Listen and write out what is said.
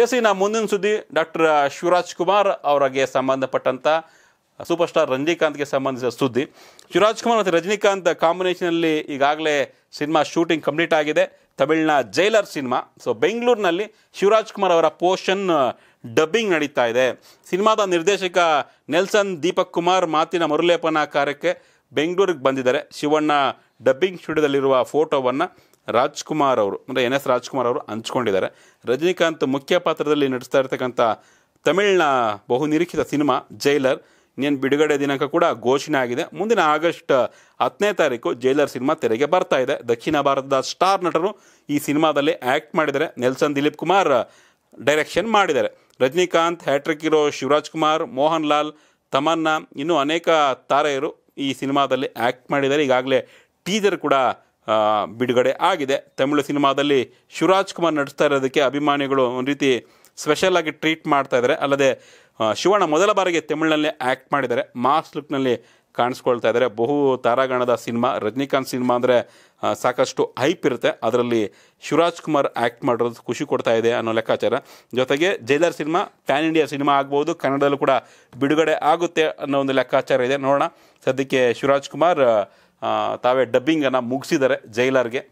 S ಇನ್ನು ಮುಂದಿನ ಸುದ್ದಿ ಡಾಕ್ಟರ್ ಶಿವರಾಜ್ ಕುಮಾರ್ ಅವರಿಗೆ ಸಂಬಂಧಪಟ್ಟಂಥ ಸೂಪರ್ ಸ್ಟಾರ್ ರಜನಿಕಾಂತ್ಗೆ ಸಂಬಂಧಿಸಿದ ಸುದ್ದಿ ಶಿವರಾಜ್ ಕುಮಾರ್ ಮತ್ತು ರಜನಿಕಾಂತ್ ಕಾಂಬಿನೇಷನಲ್ಲಿ ಈಗಾಗಲೇ ಸಿನಿಮಾ ಶೂಟಿಂಗ್ ಕಂಪ್ಲೀಟ್ ಆಗಿದೆ ತಮಿಳಿನ ಜೈಲರ್ ಸಿನಿಮಾ ಸೊ ಬೆಂಗಳೂರಿನಲ್ಲಿ ಶಿವರಾಜ್ ಕುಮಾರ್ ಅವರ ಪೋಷನ್ ಡಬ್ಬಿಂಗ್ ನಡೀತಾ ಇದೆ ಸಿನಿಮಾದ ನಿರ್ದೇಶಕ ನೆಲ್ಸನ್ ದೀಪಕ್ ಕುಮಾರ್ ಮಾತಿನ ಮರುಲೇಪನ ಕಾರ್ಯಕ್ಕೆ ಬೆಂಗಳೂರಿಗೆ ಬಂದಿದ್ದಾರೆ ಶಿವಣ್ಣ ಡಬ್ಬಿಂಗ್ ಸ್ಟುಡಿಯೋದಲ್ಲಿರುವ ಫೋಟೋವನ್ನು ರಾಜ್ಕುಮಾರ್ ಅವರು ಅಂದರೆ ಎನ್ ಎಸ್ ರಾಜ್ಕುಮಾರ್ ಅವರು ಹಂಚ್ಕೊಂಡಿದ್ದಾರೆ ರಜನಿಕಾಂತ್ ಮುಖ್ಯ ಪಾತ್ರದಲ್ಲಿ ನಟಿಸ್ತಾ ಇರ್ತಕ್ಕಂಥ ತಮಿಳಿನ ಬಹುನಿರೀಕ್ಷಿತ ಸಿನಿಮಾ ಜೈಲರ್ ಇನ್ನೇನು ಬಿಡುಗಡೆ ದಿನಾಂಕ ಕೂಡ ಘೋಷಣೆ ಆಗಿದೆ ಮುಂದಿನ ಆಗಸ್ಟ್ ಹತ್ತನೇ ತಾರೀಕು ಜೈಲರ್ ಸಿನಿಮಾ ತೆರೆಗೆ ಬರ್ತಾ ಇದೆ ದಕ್ಷಿಣ ಭಾರತದ ಸ್ಟಾರ್ ನಟರು ಈ ಸಿನಿಮಾದಲ್ಲಿ ಆ್ಯಕ್ಟ್ ಮಾಡಿದ್ದಾರೆ ನೆಲ್ಸನ್ ದಿಲೀಪ್ ಕುಮಾರ್ ಡೈರೆಕ್ಷನ್ ಮಾಡಿದ್ದಾರೆ ರಜನಿಕಾಂತ್ ಹ್ಯಾಟ್ರಿಕ್ ಇರೋ ಶಿವರಾಜ್ ಕುಮಾರ್ ಮೋಹನ್ ಲಾಲ್ ತಮನ್ನಾ ಇನ್ನೂ ಅನೇಕ ತಾರೆಯರು ಈ ಸಿನಿಮಾದಲ್ಲಿ ಆ್ಯಕ್ಟ್ ಮಾಡಿದ್ದಾರೆ ಈಗಾಗಲೇ ಟೀಸರ್ ಕೂಡ ಬಿಡುಗಡೆ ಆಗಿದೆ ತಮಿಳು ಸಿನಿಮಾದಲ್ಲಿ ಶಿವರಾಜ್ ಕುಮಾರ್ ನಡೆಸ್ತಾ ಇರೋದಕ್ಕೆ ಅಭಿಮಾನಿಗಳು ಒಂದು ರೀತಿ ಸ್ಪೆಷಲ್ ಆಗಿ ಟ್ರೀಟ್ ಮಾಡ್ತಾ ಇದ್ದಾರೆ ಅಲ್ಲದೆ ಶಿವಣ್ಣ ಮೊದಲ ಬಾರಿಗೆ ತಮಿಳಿನಲ್ಲಿ ಆ್ಯಕ್ಟ್ ಮಾಡಿದ್ದಾರೆ ಮಾಸ್ ಲುಕ್ನಲ್ಲಿ ಕಾಣಿಸ್ಕೊಳ್ತಾ ಇದ್ದಾರೆ ಬಹು ತಾರಾಗಣದ ಸಿನಿಮಾ ರಜನಿಕಾಂತ್ ಸಿನಿಮಾ ಅಂದರೆ ಸಾಕಷ್ಟು ಹೈಪ್ ಇರುತ್ತೆ ಅದರಲ್ಲಿ ಶಿವರಾಜ್ ಕುಮಾರ್ ಆ್ಯಕ್ಟ್ ಮಾಡಿರೋದು ಖುಷಿ ಕೊಡ್ತಾ ಇದೆ ಅನ್ನೋ ಲೆಕ್ಕಾಚಾರ ಜೊತೆಗೆ Jailer cinema pan India cinema ಆಗ್ಬೋದು ಕನ್ನಡದಲ್ಲೂ ಕೂಡ ಬಿಡುಗಡೆ ಆಗುತ್ತೆ ಅನ್ನೋ ಒಂದು ಲೆಕ್ಕಾಚಾರ ಇದೆ ನೋಡೋಣ ಸದ್ಯಕ್ಕೆ ಶಿವರಾಜ್ ಕುಮಾರ್ ತಾವೇ ಡಬ್ಬಿಂಗನ್ನು ಮುಗಿಸಿದರೆ ಜೈಲರ್ಗೆ